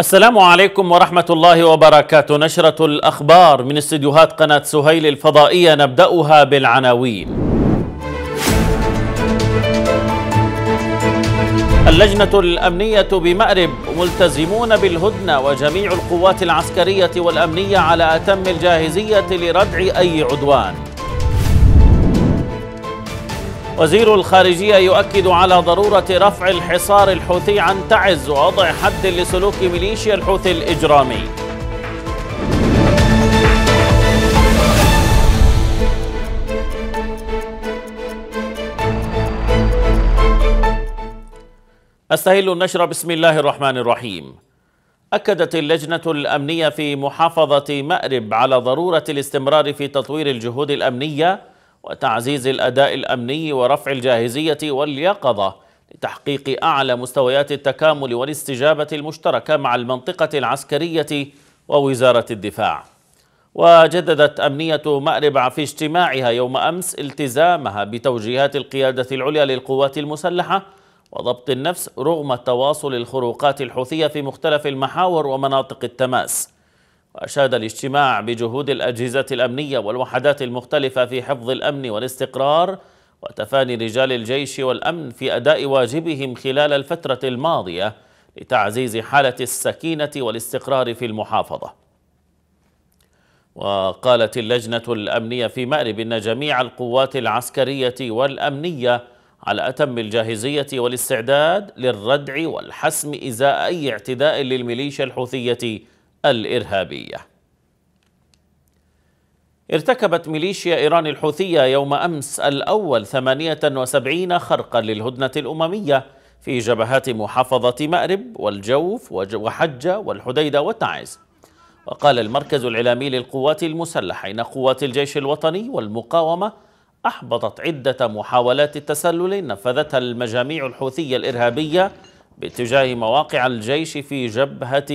السلام عليكم ورحمة الله وبركاته نشرة الأخبار من استديوهات قناة سهيل الفضائية نبدأها بالعناوين اللجنة الأمنية بمأرب ملتزمون بالهدنة وجميع القوات العسكرية والأمنية على أتم الجاهزية لردع أي عدوان وزير الخارجية يؤكد على ضرورة رفع الحصار الحوثي عن تعز ووضع حد لسلوك ميليشيا الحوثي الإجرامي أستهل النشر بسم الله الرحمن الرحيم أكدت اللجنة الأمنية في محافظة مأرب على ضرورة الاستمرار في تطوير الجهود الأمنية وتعزيز الأداء الأمني ورفع الجاهزية واليقظة لتحقيق أعلى مستويات التكامل والاستجابة المشتركة مع المنطقة العسكرية ووزارة الدفاع وجددت أمنية مأربع في اجتماعها يوم أمس التزامها بتوجيهات القيادة العليا للقوات المسلحة وضبط النفس رغم تواصل الخروقات الحوثية في مختلف المحاور ومناطق التماس وأشاد الاجتماع بجهود الأجهزة الأمنية والوحدات المختلفة في حفظ الأمن والاستقرار وتفاني رجال الجيش والأمن في أداء واجبهم خلال الفترة الماضية لتعزيز حالة السكينة والاستقرار في المحافظة وقالت اللجنة الأمنية في مأرب أن جميع القوات العسكرية والأمنية على أتم الجاهزية والاستعداد للردع والحسم إزاء أي اعتداء للميليشيا الحوثية الإرهابية ارتكبت ميليشيا إيران الحوثية يوم أمس الأول 78 خرقا للهدنة الأممية في جبهات محافظة مأرب والجوف وحجة والحديدة والتعز وقال المركز الإعلامي للقوات المسلحة إن قوات الجيش الوطني والمقاومة أحبطت عدة محاولات التسلل نفذتها المجاميع الحوثية الإرهابية باتجاه مواقع الجيش في جبهة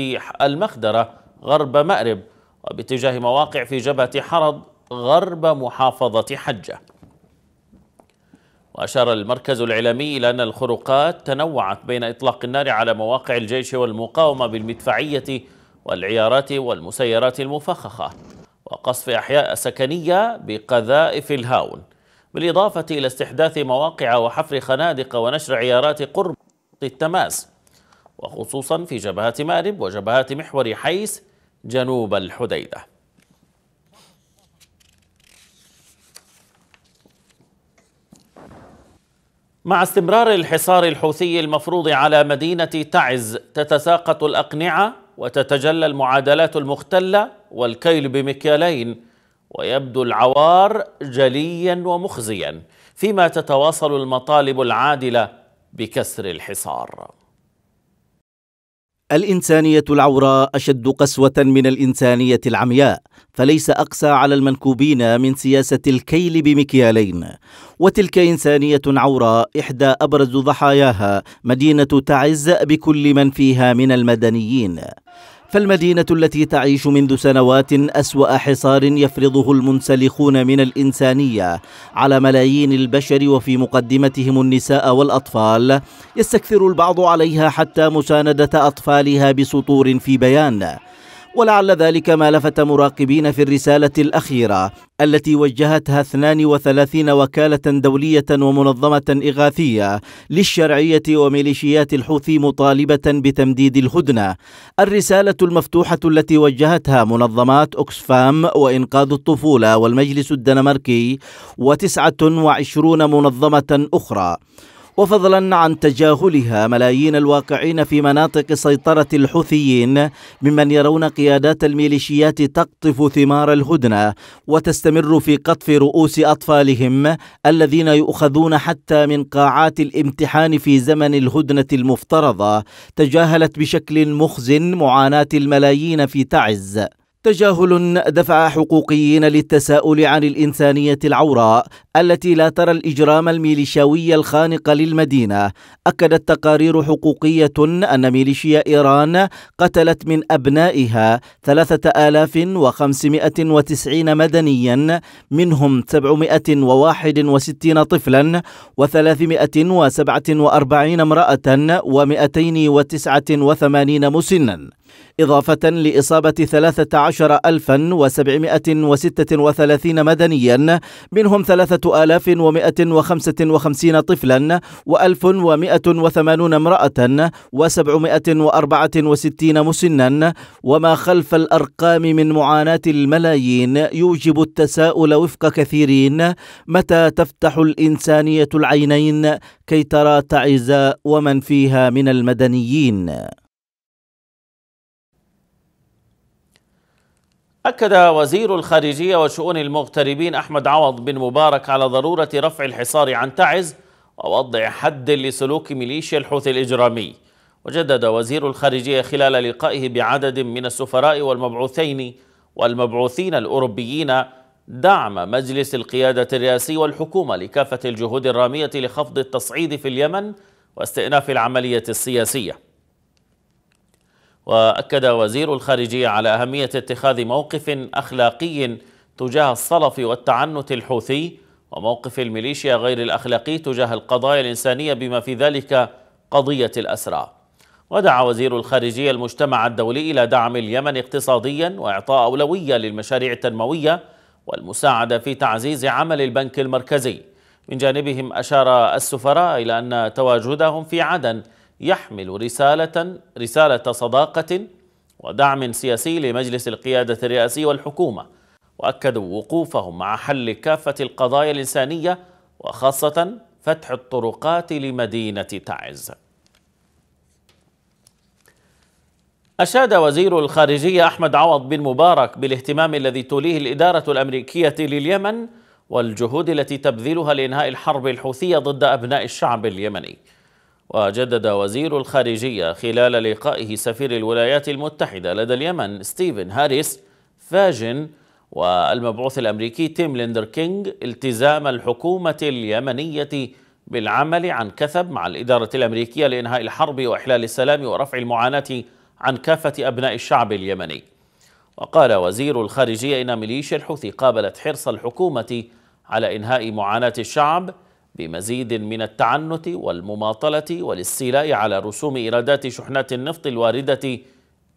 المخدرة غرب مأرب وباتجاه مواقع في جبهة حرض غرب محافظة حجة وأشار المركز الإعلامي إلى أن الخروقات تنوعت بين إطلاق النار على مواقع الجيش والمقاومة بالمدفعية والعيارات والمسيرات المفخخة وقصف أحياء سكنية بقذائف الهاون بالإضافة إلى استحداث مواقع وحفر خنادق ونشر عيارات قرب التماس وخصوصا في جبهة مأرب وجبهة محور حيث جنوب الحديدة مع استمرار الحصار الحوثي المفروض على مدينة تعز تتساقط الأقنعة وتتجلى المعادلات المختلة والكيل بمكيالين ويبدو العوار جليا ومخزيا فيما تتواصل المطالب العادلة بكسر الحصار الانسانيه العوراء اشد قسوه من الانسانيه العمياء فليس اقسى على المنكوبين من سياسه الكيل بمكيالين وتلك انسانيه عوراء احدى ابرز ضحاياها مدينه تعز بكل من فيها من المدنيين فالمدينة التي تعيش منذ سنوات أسوأ حصار يفرضه المنسلخون من الإنسانية على ملايين البشر وفي مقدمتهم النساء والأطفال يستكثر البعض عليها حتى مساندة أطفالها بسطور في بيان ولعل ذلك ما لفت مراقبين في الرسالة الأخيرة التي وجهتها 32 وكالة دولية ومنظمة إغاثية للشرعية وميليشيات الحوثي مطالبة بتمديد الهدنة الرسالة المفتوحة التي وجهتها منظمات أوكسفام وإنقاذ الطفولة والمجلس الدنماركي و29 منظمة أخرى وفضلا عن تجاهلها ملايين الواقعين في مناطق سيطرة الحوثيين ممن يرون قيادات الميليشيات تقطف ثمار الهدنة وتستمر في قطف رؤوس أطفالهم الذين يؤخذون حتى من قاعات الامتحان في زمن الهدنة المفترضة تجاهلت بشكل مخز معاناة الملايين في تعز تجاهل دفع حقوقيين للتساؤل عن الإنسانية العوراء التي لا ترى الإجرام الميليشياوي الخانق للمدينة أكدت تقارير حقوقية أن ميليشيا إيران قتلت من أبنائها 3590 مدنيا منهم 761 طفلا و347 امرأة و289 مسنا إضافة لإصابة 13736 مدنيا منهم 3155 طفلا و1180 امرأة و764 مسنا وما خلف الأرقام من معاناة الملايين يوجب التساؤل وفق كثيرين متى تفتح الإنسانية العينين كي ترى تعز ومن فيها من المدنيين أكد وزير الخارجية وشؤون المغتربين أحمد عوض بن مبارك على ضرورة رفع الحصار عن تعز ووضع حد لسلوك ميليشيا الحوثي الإجرامي وجدد وزير الخارجية خلال لقائه بعدد من السفراء والمبعوثين والمبعوثين الأوروبيين دعم مجلس القيادة الرئاسي والحكومة لكافة الجهود الرامية لخفض التصعيد في اليمن واستئناف العملية السياسية وأكد وزير الخارجية على أهمية اتخاذ موقف أخلاقي تجاه الصلف والتعنت الحوثي وموقف الميليشيا غير الأخلاقي تجاه القضايا الإنسانية بما في ذلك قضية الأسرى ودعا وزير الخارجية المجتمع الدولي إلى دعم اليمن اقتصاديا وإعطاء أولوية للمشاريع التنموية والمساعدة في تعزيز عمل البنك المركزي من جانبهم أشار السفراء إلى أن تواجدهم في عدن يحمل رسالة رسالة صداقة ودعم سياسي لمجلس القيادة الرئاسي والحكومة وأكدوا وقوفهم مع حل كافة القضايا الإنسانية وخاصة فتح الطرقات لمدينة تعز أشاد وزير الخارجية أحمد عوض بن مبارك بالاهتمام الذي توليه الإدارة الأمريكية لليمن والجهود التي تبذلها لإنهاء الحرب الحوثية ضد أبناء الشعب اليمني وجدد وزير الخارجية خلال لقائه سفير الولايات المتحدة لدى اليمن ستيفن هاريس فاجن والمبعوث الأمريكي تيم ليندر كينغ التزام الحكومة اليمنية بالعمل عن كثب مع الإدارة الأمريكية لإنهاء الحرب وإحلال السلام ورفع المعاناة عن كافة أبناء الشعب اليمني وقال وزير الخارجية إن ميليشيا الحوثي قابلت حرص الحكومة على إنهاء معاناة الشعب بمزيد من التعنت والمماطلة والاستيلاء على رسوم إيرادات شحنات النفط الواردة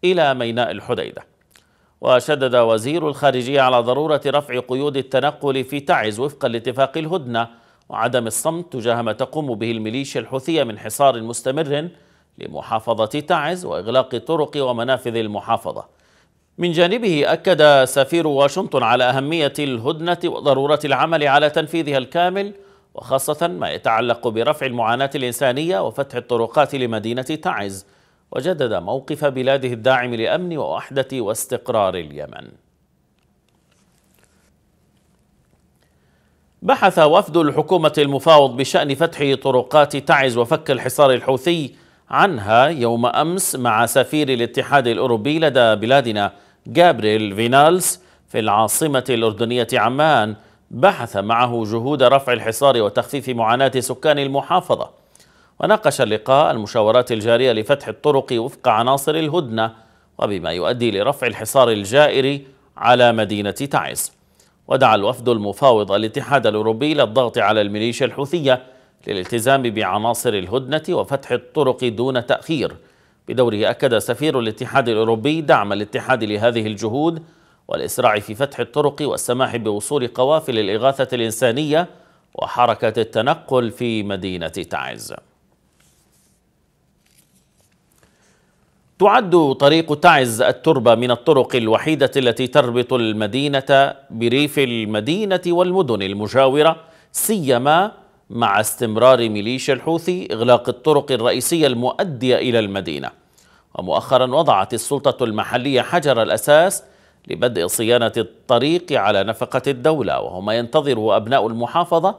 إلى ميناء الحديدة وشدد وزير الخارجية على ضرورة رفع قيود التنقل في تعز وفقا لاتفاق الهدنة وعدم الصمت تجاه ما تقوم به الميليشيا الحوثية من حصار مستمر لمحافظة تعز وإغلاق طرق ومنافذ المحافظة من جانبه أكد سفير واشنطن على أهمية الهدنة وضرورة العمل على تنفيذها الكامل وخاصة ما يتعلق برفع المعاناة الإنسانية وفتح الطرقات لمدينة تعز وجدد موقف بلاده الداعم لأمن ووحدة واستقرار اليمن بحث وفد الحكومة المفاوض بشأن فتح طرقات تعز وفك الحصار الحوثي عنها يوم أمس مع سفير الاتحاد الأوروبي لدى بلادنا جابريل فينالس في العاصمة الأردنية عمان بحث معه جهود رفع الحصار وتخفيف معاناة سكان المحافظة وناقش اللقاء المشاورات الجارية لفتح الطرق وفق عناصر الهدنة وبما يؤدي لرفع الحصار الجائر على مدينة تعز ودعا الوفد المفاوض الاتحاد الأوروبي للضغط على الميليشيا الحوثية للالتزام بعناصر الهدنة وفتح الطرق دون تأخير بدوره أكد سفير الاتحاد الأوروبي دعم الاتحاد لهذه الجهود والإسراع في فتح الطرق والسماح بوصول قوافل الإغاثة الإنسانية وحركة التنقل في مدينة تعز تعد طريق تعز التربة من الطرق الوحيدة التي تربط المدينة بريف المدينة والمدن المجاورة سيما مع استمرار ميليشيا الحوثي إغلاق الطرق الرئيسية المؤدية إلى المدينة ومؤخرا وضعت السلطة المحلية حجر الأساس لبدء صيانة الطريق على نفقة الدولة وهو ما ينتظره أبناء المحافظة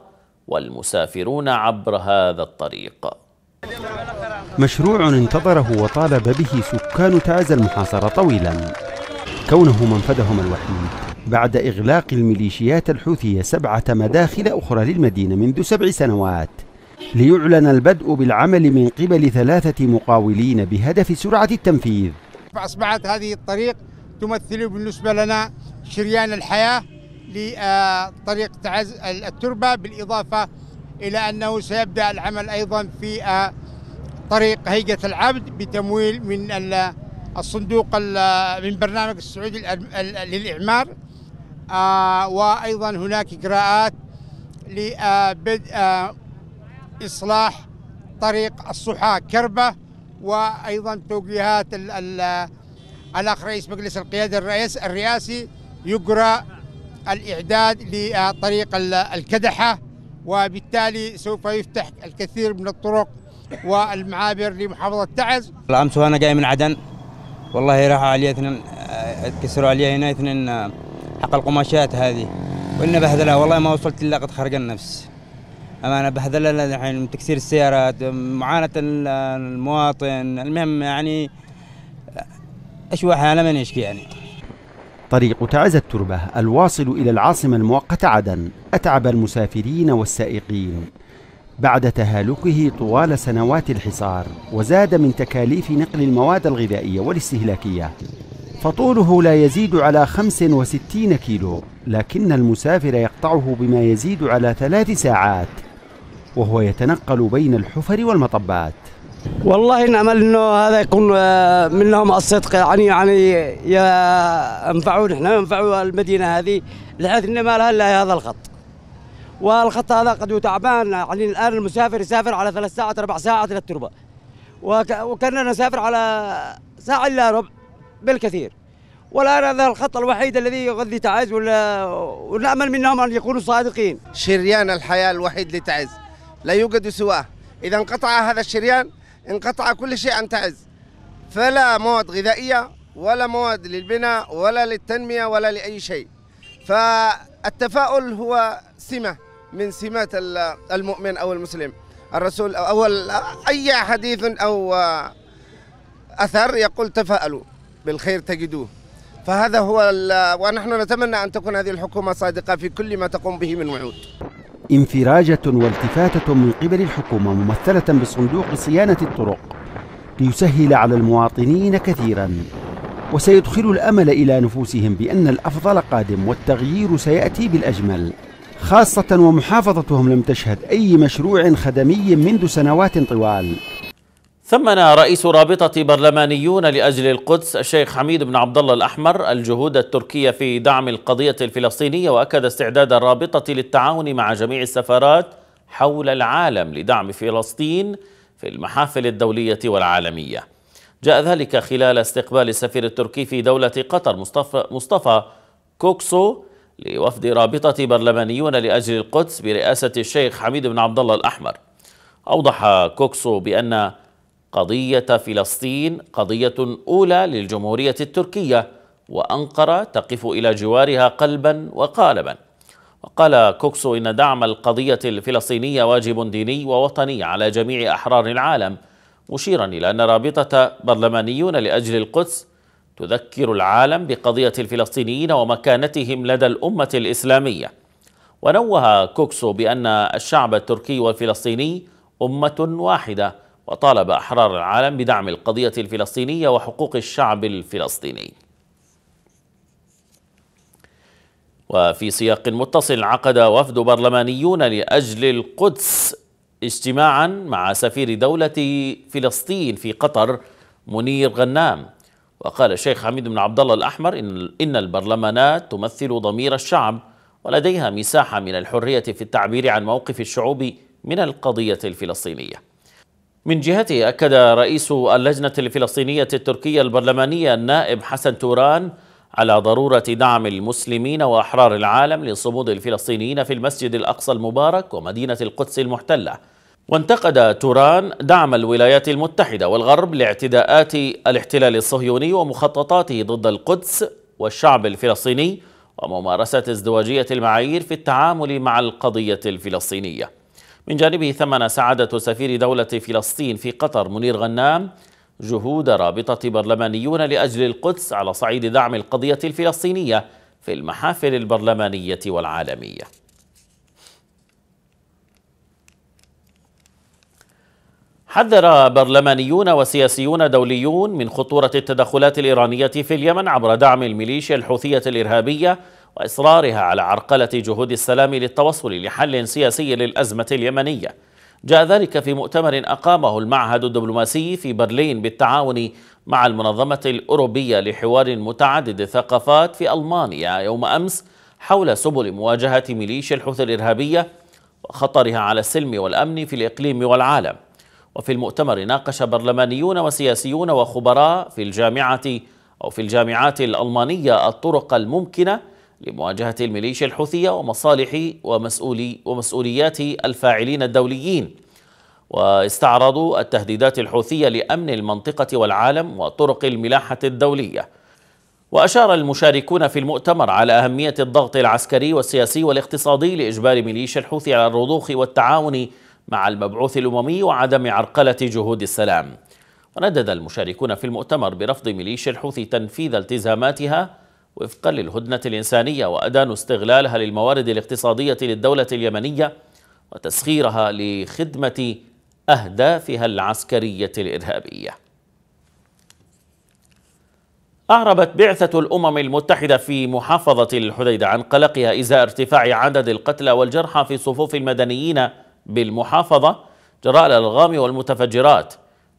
والمسافرون عبر هذا الطريق مشروع انتظره وطالب به سكان تاز المحاصرة طويلا كونه منفذهم الوحيد بعد إغلاق الميليشيات الحوثية سبعة مداخل أخرى للمدينة منذ سبع سنوات ليعلن البدء بالعمل من قبل ثلاثة مقاولين بهدف سرعة التنفيذ أصبحت هذه الطريق تمثل بالنسبة لنا شريان الحياة لطريق تعز التربة بالإضافة إلى أنه سيبدأ العمل أيضا في آه، طريق هيئة العبد بتمويل من الصندوق من برنامج السعودي للإعمار آه، وأيضا هناك إجراءات لبدء آه، إصلاح طريق الصحاء كربة وأيضا توجيهات الاخ رئيس مجلس القياده الرئيس الرئاسي يجرى الاعداد لطريق الكدحه وبالتالي سوف يفتح الكثير من الطرق والمعابر لمحافظه تعز. الامس وانا جاي من عدن والله راحوا علي اثنين كسروا علي هنا اثنين حق القماشات هذه وان بهذلها والله ما وصلت الا قد خرج النفس. امانه بهذلها الحين تكسير السيارات معاناه المواطن المهم يعني أشوح أنا من يشكي يعني طريق تعز التربة الواصل إلى العاصمة المؤقتة عدن أتعب المسافرين والسائقين بعد تهالكه طوال سنوات الحصار وزاد من تكاليف نقل المواد الغذائية والاستهلاكية فطوله لا يزيد على 65 كيلو لكن المسافر يقطعه بما يزيد على ثلاث ساعات وهو يتنقل بين الحفر والمطبات والله نأمل إنه هذا يكون آه، منهم الصدق يعني يعني ينفعون إحنا ينفعوا المدينة هذه بحيث إن ما لها إلا هذا الخط والخط هذا قد تعبان يعني الآن المسافر يسافر على ثلاث ساعات أربع ساعات للتربه. وكنا نسافر على ساعة إلا ربع بالكثير والآن هذا الخط الوحيد الذي يغذي تعز ونأمل منهم أن يكونوا صادقين شريان الحياة الوحيد لتعز لا يوجد سواه إذا انقطع هذا الشريان انقطع كل شيء عن تعز فلا مواد غذائية ولا مواد للبناء ولا للتنمية ولا لأي شيء فالتفاؤل هو سمة من سمات المؤمن أو المسلم الرسول أو أي حديث أو أثر يقول تفاءلوا بالخير تجدوه فهذا هو ونحن نتمنى أن تكون هذه الحكومة صادقة في كل ما تقوم به من وعود انفراجة والتفاتة من قبل الحكومة ممثلة بصندوق صيانة الطرق ليسهل على المواطنين كثيرا وسيدخل الأمل إلى نفوسهم بأن الأفضل قادم والتغيير سيأتي بالأجمل خاصة ومحافظتهم لم تشهد أي مشروع خدمي منذ سنوات طوال ثمن رئيس رابطة برلمانيون لأجل القدس الشيخ حميد بن عبد الله الأحمر الجهود التركية في دعم القضية الفلسطينية وأكد استعداد الرابطة للتعاون مع جميع السفارات حول العالم لدعم فلسطين في المحافل الدولية والعالمية جاء ذلك خلال استقبال السفير التركي في دولة قطر مصطفى, مصطفى كوكسو لوفد رابطة برلمانيون لأجل القدس برئاسة الشيخ حميد بن عبد الله الأحمر أوضح كوكسو بأن قضية فلسطين قضية أولى للجمهورية التركية وأنقرة تقف إلى جوارها قلبا وقالبا وقال كوكسو إن دعم القضية الفلسطينية واجب ديني ووطني على جميع أحرار العالم مشيرا إلى أن رابطة برلمانيون لأجل القدس تذكر العالم بقضية الفلسطينيين ومكانتهم لدى الأمة الإسلامية ونوه كوكسو بأن الشعب التركي والفلسطيني أمة واحدة وطالب أحرار العالم بدعم القضية الفلسطينية وحقوق الشعب الفلسطيني وفي سياق متصل عقد وفد برلمانيون لأجل القدس اجتماعا مع سفير دولة فلسطين في قطر منير غنام وقال الشيخ حميد بن عبد الله الأحمر إن, إن البرلمانات تمثل ضمير الشعب ولديها مساحة من الحرية في التعبير عن موقف الشعوب من القضية الفلسطينية من جهته أكد رئيس اللجنة الفلسطينية التركية البرلمانية النائب حسن توران على ضرورة دعم المسلمين وأحرار العالم لصمود الفلسطينيين في المسجد الأقصى المبارك ومدينة القدس المحتلة وانتقد توران دعم الولايات المتحدة والغرب لاعتداءات الاحتلال الصهيوني ومخططاته ضد القدس والشعب الفلسطيني وممارسة ازدواجية المعايير في التعامل مع القضية الفلسطينية من جانبه ثمن سعادة سفير دولة فلسطين في قطر منير غنام جهود رابطة برلمانيون لأجل القدس على صعيد دعم القضية الفلسطينية في المحافل البرلمانية والعالمية حذر برلمانيون وسياسيون دوليون من خطورة التدخلات الإيرانية في اليمن عبر دعم الميليشيا الحوثية الإرهابية وإصرارها على عرقلة جهود السلام للتوصل لحل سياسي للأزمة اليمنية جاء ذلك في مؤتمر أقامه المعهد الدبلوماسي في برلين بالتعاون مع المنظمة الأوروبية لحوار متعدد الثقافات في ألمانيا يوم أمس حول سبل مواجهة ميليشيا الحوثي الإرهابية وخطرها على السلم والأمن في الإقليم والعالم وفي المؤتمر ناقش برلمانيون وسياسيون وخبراء في الجامعة أو في الجامعات الألمانية الطرق الممكنة لمواجهة الميليشيا الحوثية ومصالح ومسؤولي ومسؤوليات الفاعلين الدوليين واستعرضوا التهديدات الحوثية لأمن المنطقة والعالم وطرق الملاحة الدولية وأشار المشاركون في المؤتمر على أهمية الضغط العسكري والسياسي والاقتصادي لإجبار ميليشيا الحوثي على الرضوخ والتعاون مع المبعوث الأممي وعدم عرقلة جهود السلام وندد المشاركون في المؤتمر برفض ميليشيا الحوثي تنفيذ التزاماتها وفقا للهدنة الإنسانية وأدان استغلالها للموارد الاقتصادية للدولة اليمنية وتسخيرها لخدمة أهدافها العسكرية الإرهابية أعربت بعثة الأمم المتحدة في محافظة الحديدة عن قلقها إزاء ارتفاع عدد القتلى والجرحى في صفوف المدنيين بالمحافظة جراء الألغام والمتفجرات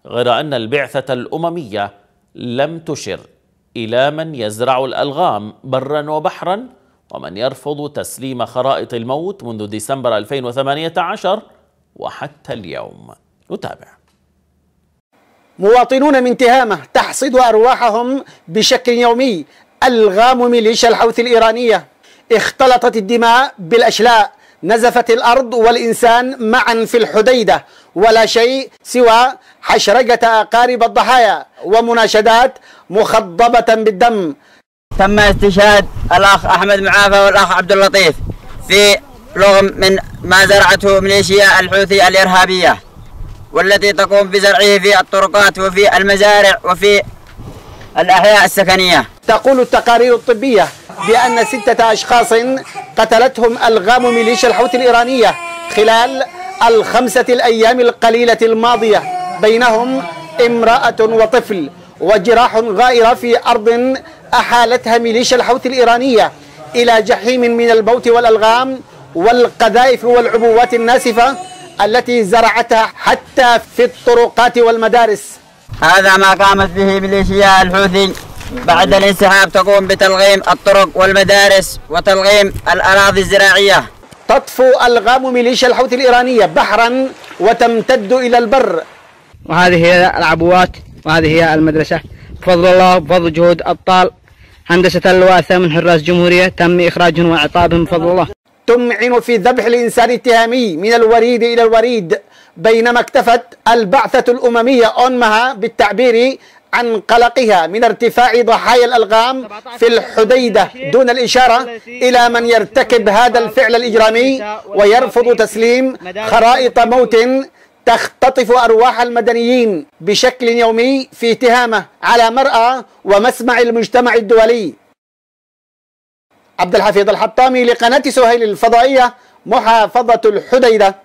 غير أن البعثة الأممية لم تشر إلى من يزرع الألغام برا وبحرا ومن يرفض تسليم خرائط الموت منذ ديسمبر 2018 وحتى اليوم نتابع مواطنون من تهامة تحصد أرواحهم بشكل يومي ألغام ميليشيا الحوثي الإيرانية اختلطت الدماء بالأشلاء نزفت الأرض والإنسان معا في الحديدة ولا شيء سوى حشرجة أقارب الضحايا ومناشدات مخضبة بالدم تم استشهاد الاخ احمد معافى والاخ عبد اللطيف في لغم من ما زرعته ميليشيا الحوثي الارهابيه والتي تقوم بزرعه في الطرقات وفي المزارع وفي الاحياء السكنيه. تقول التقارير الطبيه بان سته اشخاص قتلتهم الغام ميليشيا الحوثي الايرانيه خلال الخمسه الايام القليله الماضيه بينهم امرأة وطفل وجراح غائرة في أرض أحالتها ميليشيا الحوثي الإيرانية إلى جحيم من البوت والألغام والقذائف والعبوات الناسفة التي زرعتها حتى في الطرقات والمدارس هذا ما قامت به ميليشيا الحوثي بعد الانسحاب تقوم بتلغيم الطرق والمدارس وتلغيم الأراضي الزراعية تطفو ألغام ميليشيا الحوثي الإيرانية بحرا وتمتد إلى البر وهذه هي العبوات وهذه هي المدرسة بفضل الله بفضل جهود أبطال هندسة الوأثة من حراس جمهورية تم إخراجهم وإعطابهم بفضل الله تمعن في ذبح الإنسان التهامي من الوريد إلى الوريد بينما اكتفت البعثة الأممية أمها بالتعبير عن قلقها من ارتفاع ضحايا الألغام في الحديدة دون الإشارة إلى من يرتكب هذا الفعل الإجرامي ويرفض تسليم خرائط موت تختطف أرواح المدنيين بشكل يومي في تهامة على مرأى ومسمع المجتمع الدولي عبد الحفيظ الحطامي لقناة سهيل الفضائية محافظة الحديدة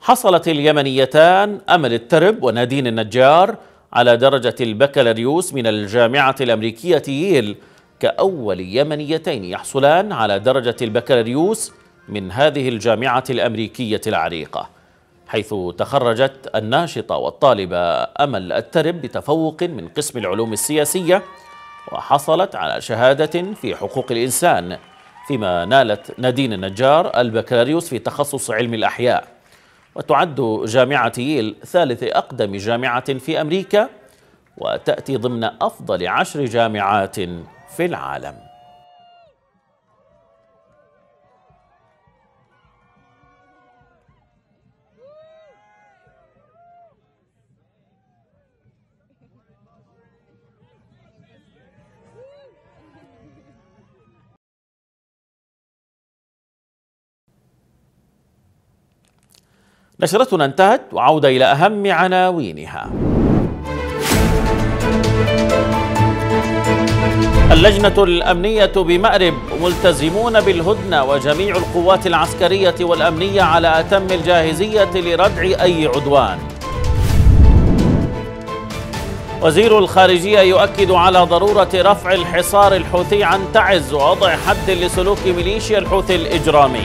حصلت اليمنيتان أمل الترب ونادين النجار على درجة البكالوريوس من الجامعة الأمريكية ييل كأول يمنيتين يحصلان على درجة البكالوريوس من هذه الجامعة الأمريكية العريقة حيث تخرجت الناشطة والطالبة أمل الترب بتفوق من قسم العلوم السياسية وحصلت على شهادة في حقوق الإنسان فيما نالت نادين النجار البكالوريوس في تخصص علم الأحياء وتعد جامعة ييل ثالث أقدم جامعة في أمريكا وتأتي ضمن أفضل عشر جامعات في العالم نشرتنا انتهت وعودة إلى أهم عناوينها اللجنة الأمنية بمأرب ملتزمون بالهدنة وجميع القوات العسكرية والأمنية على أتم الجاهزية لردع أي عدوان وزير الخارجية يؤكد على ضرورة رفع الحصار الحوثي عن تعز ووضع حد لسلوك ميليشيا الحوثي الإجرامي